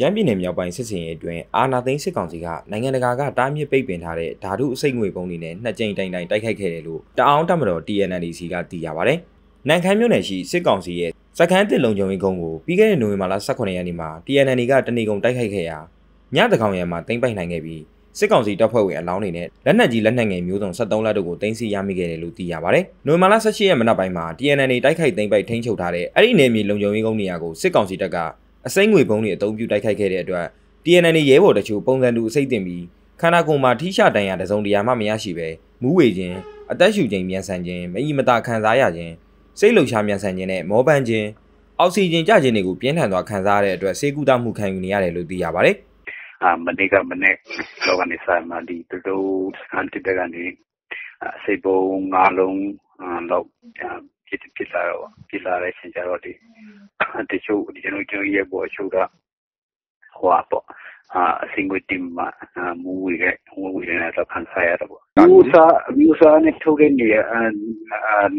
ရန်ပြည်နယ်မြောက်ပိုင်းစစ်စင်ရေးအတွင်းအာနာသိန်းစစ်ကောင်စီကနိုင်ငံတကာကတားမြစ်ပိတ်ပင်ထားတဲ့ဓာတုအစိမ့်ငွေပုံးတွေနဲ့နှစ်ကြိမ်တိုင်တိုင်တိုက်ခိုက်ခဲ့တယ်လို့တအောင်းတမတော် TNNDC ကသိရပါဗျ။နန်ခမ်းမြို့နယ်ရှိစစ်ကောင်စီရဲ့စက္ကန်းတစ်လုံခြုံရေးကုန်းကိုပြီးခဲ့တဲ့နိုဝင်ဘာလ18ရက်နေ့မှာ TNND ကတနေကုန်တိုက်ခိုက်ခဲ့ရာညတကောင်ရံမှာတင်ပိုက်နိုင်ခဲ့ပြီးစစ်ကောင်စီတပ်ဖွဲ့ဝင်အလောင်းတွေနဲ့လက်နက်ကြီးလက်နက်ငယ်မျိုးစုံ73လက်တို့ကိုတင်စီရမိခဲ့တယ်လို့သိရပါဗျ။နိုဝင်ဘာလ18ရက်မနက်ပိုင်းမှာ TNND တိုက်ခိုက်တင်ပိုက်ထိန်းချုပ်ထားတဲ့အဲ့ဒီနယ်မြေလုံခြုံရေးကုန်းနေရာကိုစစ်ကောင်စီတပ်ကအစိမ့်ငွေပုံးတွေအသုံးပြုတိုက်ခိုက်ခဲ့တဲ့အတွက် TNN ရဲဘော်တချို့ပုံစံတူအစိတ်တင်ပြီးခန္ဓာကိုယ်မှာထိရှတန်ရာတစုံတရာမှမရရှိပဲမူးဝေခြင်းအသက်ရှူခြင်းမြန်ဆန်ခြင်းမအီမတာခံစားရခြင်းစိတ်လှုပ်ရှားမြန်ဆန်ခြင်းနဲ့မောပန်းခြင်းအောက်ဆီဂျင်ကျခြင်းတွေကိုပြင်းထန်စွာခံစားရတဲ့အတွက်ဆေးကုသမှုခံယူနေရတယ်လို့သိရပါတယ်။အာမနေ့ကမနေ့လောကနေဆိုင်မှာဒီတူတူစကန်တိတကနေစေဘုံငါလုံးလောက်ဖြစ်ဖြစ်လာတော့ဖြစ်လာတဲ့အချိန်ကျတော့ဒီတချို့ကျွန်တော်ကျွန်တော်ရဲ့ပေါ်အချို့ကဟိုပါပေါ့အာအစင်ကိုတင်မှာမူဝေကဝေဝေနဲ့တော့ခံစားရတော့ပေါ့မြူစာမြူစာနဲ့ထုတ်တဲ့နေရာ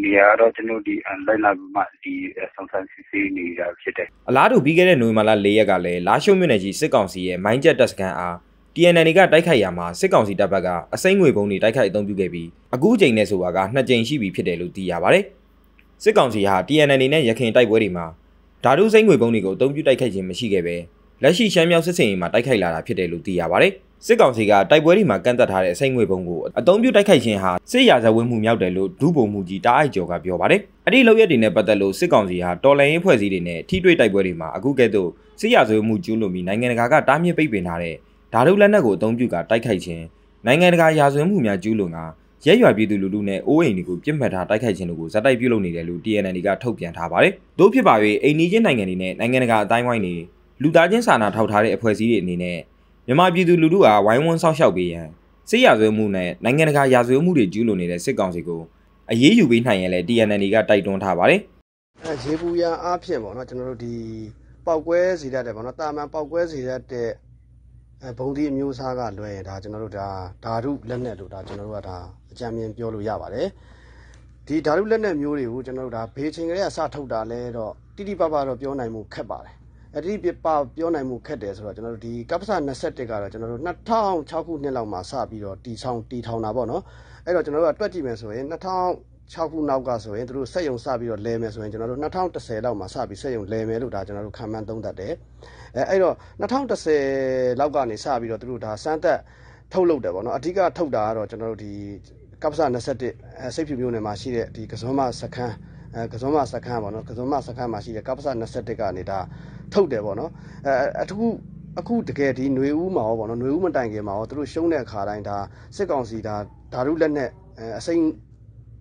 နေရာတော့ကျွန်တော်ဒီအန်လိုက်လာမှာဒီဆန်ဆန်စီစီနေတာဖြစ်တယ်အလားတူပြီးခဲ့တဲ့နိုဝင်ဘာလ၄ရက်ကလည်းလာရှုံမြို့နယ်ကြီးစစ်ကောင်စီရဲ့မိုင်းကျက်တပ်စခန်းအား TNN တွေကတိုက်ခိုက်ရမှာစစ်ကောင်စီတပ်ဘက်ကအစိမ့်ငွေပုံတွေတိုက်ခိုက်အုံပြုခဲ့ပြီးအခုချိန်နဲ့ဆိုတာကနှစ်ကြိမ်ရှိပြီဖြစ်တယ်လို့သိရပါဗျ။စစ်ကောင်စီဟာ TNN တွေနဲ့ရခိုင်တိုက်ပွဲတွေမှာဓာတုစိမ့်ငွေပုံးတွေကိုအသုံးပြုတိုက်ခိုက်ခြင်းမရှိခဲ့ဘဲလက်ရှိရှမ်းမြောက်စစ်စင်ရေးမှာတိုက်ခိုက်လာတာဖြစ်တယ်လို့သိရပါဗျ။စစ်ကောင်စီကတိုက်ပွဲတွေမှာကန့်သက်ထားတဲ့စိမ့်ငွေပုံးကိုအသုံးပြုတိုက်ခိုက်ခြင်းဟာစစ်ရာဇဝတ်မှုမြောက်တယ်လို့ဒုဗိုလ်မှူးကြီးတားအိုက်ကျော်ကပြောပါတယ်။အဲ့ဒီလောက်ရက်တွေနဲ့ပတ်သက်လို့စစ်ကောင်စီဟာတော်လှန်ရေးဖွဲ့စည်းတွေနဲ့ထိတွေ့တိုက်ပွဲတွေမှာအခုကဲ့သို့စစ်ရာဇဝတ်မှုကျူးလွန်ပြီးနိုင်ငံတကာကတားမြစ်ပိတ်ပင်ထားတဲ့ဓာတုလက်နက်ကိုအသုံးပြုကတိုက်ခိုက်ခြင်းနိုင်ငံတကာရာဇဝတ်မှုများကျူးလွန်တာရဲရွာပြည်သူလူထုနဲ့အိုးအိမ်တွေကိုပြစ်မှတ်ထားတိုက်ခိုက်ခြင်းတို့ကိုဇက်တိုက်ပြုလုပ်နေတယ်လို့ TNN ကထုတ်ပြန်ထားပါတယ်။တို့ဖြစ်ပါ၍အိမ်နီးချင်းနိုင်ငံတွေနဲ့နိုင်ငံတကာအတိုင်းဝိုင်းတွေလူသားချင်းစာနာထောက်ထားတဲ့အဖွဲ့အစည်းတွေအနေနဲ့မြန်မာပြည်သူလူထုအားဝိုင်းဝန်းဆောက်ရှောက်ပေးရန်စစ်ရာဇဝတ်မှုနဲ့နိုင်ငံတကာရာဇဝတ်မှုတွေကျူးလွန်နေတဲ့စစ်ကောင်စီကိုအရေးယူပေးနိုင်ရန်လည်း TNN ကတိုက်တွန်းထားပါတယ်။အဲရေဘူးရန်အားဖြင့်ပေါ့နော်ကျွန်တော်တို့ဒီပောက်ကွဲစီတတ်တယ်ပေါ့နော်တာမန်ပောက်ကွဲစီတတ်တဲ့ဘုံဒီအမျိုးအစားကလွဲရင်ဒါကျွန်တော်တို့ဒါဓာတုလက်နက်တို့ဒါကျွန်တော်တို့ကဒါကြံမြင်ပြောလို့ရပါတယ်။ဒီဓာတုလက်နက်မျိုးတွေကိုကျွန်တော်တို့ဒါဘေးချိန်ကလေးကစထုတ်တာလဲတော့တိတိပပတော့ပြောနိုင်မှုခက်ပါတယ်။အတိပပပြောနိုင်မှုခက်တယ်ဆိုတော့ကျွန်တော်တို့ဒီကပ္ပစ21ကတော့ကျွန်တော်တို့2006ခုနှစ်လောက်မှာစပြီးတော့တီဆောင်တီထောင်တာပေါ့နော်။အဲ့တော့ကျွန်တော်တို့ကတွက်ကြည့်မယ်ဆိုရင်2006ခုနောက်ကဆိုရင်တို့စက်ယုံစပြီးတော့လဲမယ်ဆိုရင်ကျွန်တော်တို့2010လောက်မှာစပြီးစက်ယုံလဲမယ်လို့ဒါကျွန်တော်တို့ခံမှန်းသုံးသပ်တယ်။အဲအဲ့တော့2010လောက်ကနေစပြီးတော့တို့ဒါစမ်းသက်ထုတ်လုပ်တယ်ပေါ့နော်အဓိကထုတ်တာကတော့ကျွန်တော်တို့ဒီကပ္ပစ21စိတ်ဖြူမြို့နယ်မှာရှိတဲ့ဒီကစွန်မစခန်းအဲကစွန်မစခန်းပေါ့နော်ကစွန်မစခန်းမှာရှိတဲ့ကပ္ပစ21ကနေဒါထုတ်တယ်ပေါ့နော်အဲအထူးအခုတကယ်ဒီຫນွေဦးမှာရောပေါ့နော်ຫນွေဦးမတိုင်ခင်မှာရောသူတို့ရှုံးတဲ့အခါတိုင်းဒါစစ်ကောင်စီဒါဓာတုလက်နဲ့အစိမ့်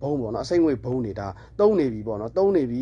ဘုံပေါ့နော်အစိမ့်ငွေဘုံနေတာတုံးနေပြီပေါ့နော်တုံးနေပြီ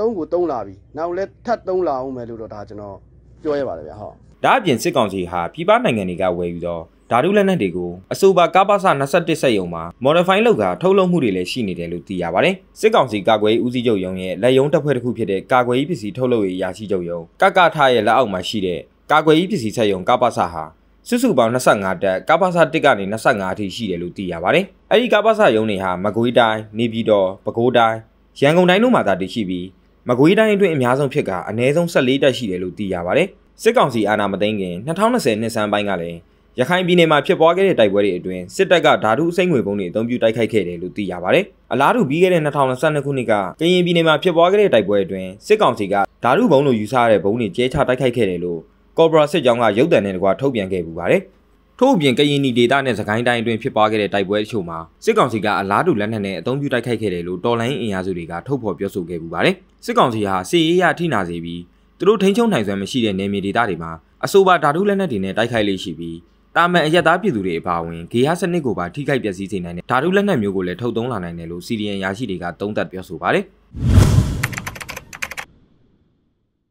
တုံးကိုတုံးလာပြီနောက်လဲထပ်တုံးလာအောင်မယ်လို့တော့ဒါကျွန်တော်ပြောရပါတယ်ဗျဟုတ်ဒါအပြင်စစ်ကောင်စီဟာပြည်ပနိုင်ငံတွေကဝယ်ယူတော့ဓာတုလက်နက်တွေကိုအဆိုပါကားပါစ21စက်ရုံမှာ modify လုပ်ကာထုတ်လုပ်မှုတွေလည်းရှိနေတယ်လို့သိရပါတယ်။စစ်ကောင်စီကာကွယ်ရေးဦးစီးချုပ်ရုံးရဲ့လက်ရုံးတပ်ဖွဲ့တစ်ခုဖြစ်တဲ့ကာကွယ်ရေးပစ္စည်းထုတ်လုပ်ရေးရာရှိချုပ်ရုံးကကထရဲ့လက်အောက်မှာရှိတဲ့ကာကွယ်ရေးပစ္စည်းစက်ရုံကားပါစဟာစုစုပေါင်း25တပ်ကာပါစာ1ကနေ25အထိရှိတယ်လို့သိရပါတယ်။အဲဒီကာပါစာရုံးတွေဟာမကွေးတိုင်း၊နေပြည်တော်၊ပဲခူးတိုင်း၊ရန်ကုန်တိုင်းတို့မှာသာတည်ရှိပြီးမကွေးတိုင်းအတွင်းအများဆုံးဖြစ်ကအနည်းဆုံး14တပ်ရှိတယ်လို့သိရပါတယ်။စစ်ကောင်စီအာဏာမသိမ်းခင်2020နှစ်စံပိုင်းကလည်းရခိုင်ပြည်နယ်မှာဖြစ်ပွားခဲ့တဲ့တိုက်ပွဲတွေအတွင်းစစ်တပ်ကဓာတုအစိမ့်ငွေပုံးတွေအုံပြုတိုက်ခိုက်ခဲ့တယ်လို့သိရပါတယ်။အလားတူပြီးခဲ့တဲ့2022ခုနှစ်ကကရင်ပြည်နယ်မှာဖြစ်ပွားခဲ့တဲ့တိုက်ပွဲအတွင်းစစ်ကောင်စီကဓာတုပုံးလို့ယူဆရတဲ့ပုံးတွေကျဲချတိုက်ခိုက်ခဲ့တယ်လို့ကော့ဘရာစစ်ကြောင်းကရုတ်တံနဲ့တကွာထုတ်ပြန်ခဲ့ပူပါတယ်။ထို့အပြင်ကရင်နီဒေသနဲ့စကိုင်းတိုင်းအတွင်းဖြစ်ပွားခဲ့တဲ့တိုက်ပွဲအချို့မှာစစ်ကောင်စီကအလားတူလက်နက်နဲ့အုံပြုတိုက်ခိုက်ခဲ့တယ်လို့တော်လိုင်းအင်အားစုတွေကထုတ်ဖော်ပြောဆိုခဲ့ပူပါတယ်။စစ်ကောင်စီဟာစစ်ရေးအရထိနာစေပြီးသူတို့ထိန်းချုပ်နိုင်စွမ်းမရှိတဲ့နယ်မြေဒေသတွေမှာအဆိုပါဓာတုလက်နက်တွေနဲ့တိုက်ခိုက်လေ့ရှိပြီးတာမန်အရက်သားပြည်သူတွေအပါအဝင်ဂေဟာစနစ်ကိုပါထိခိုက်ပျက်စီးစေနိုင်တဲ့ဓာတုလက်နက်မျိုးကိုလည်းထုတ်သုံးလာနိုင်တယ်လို့စီရီယန်ရရှိတွေကသုံးသပ်ပြောဆိုပါတယ်။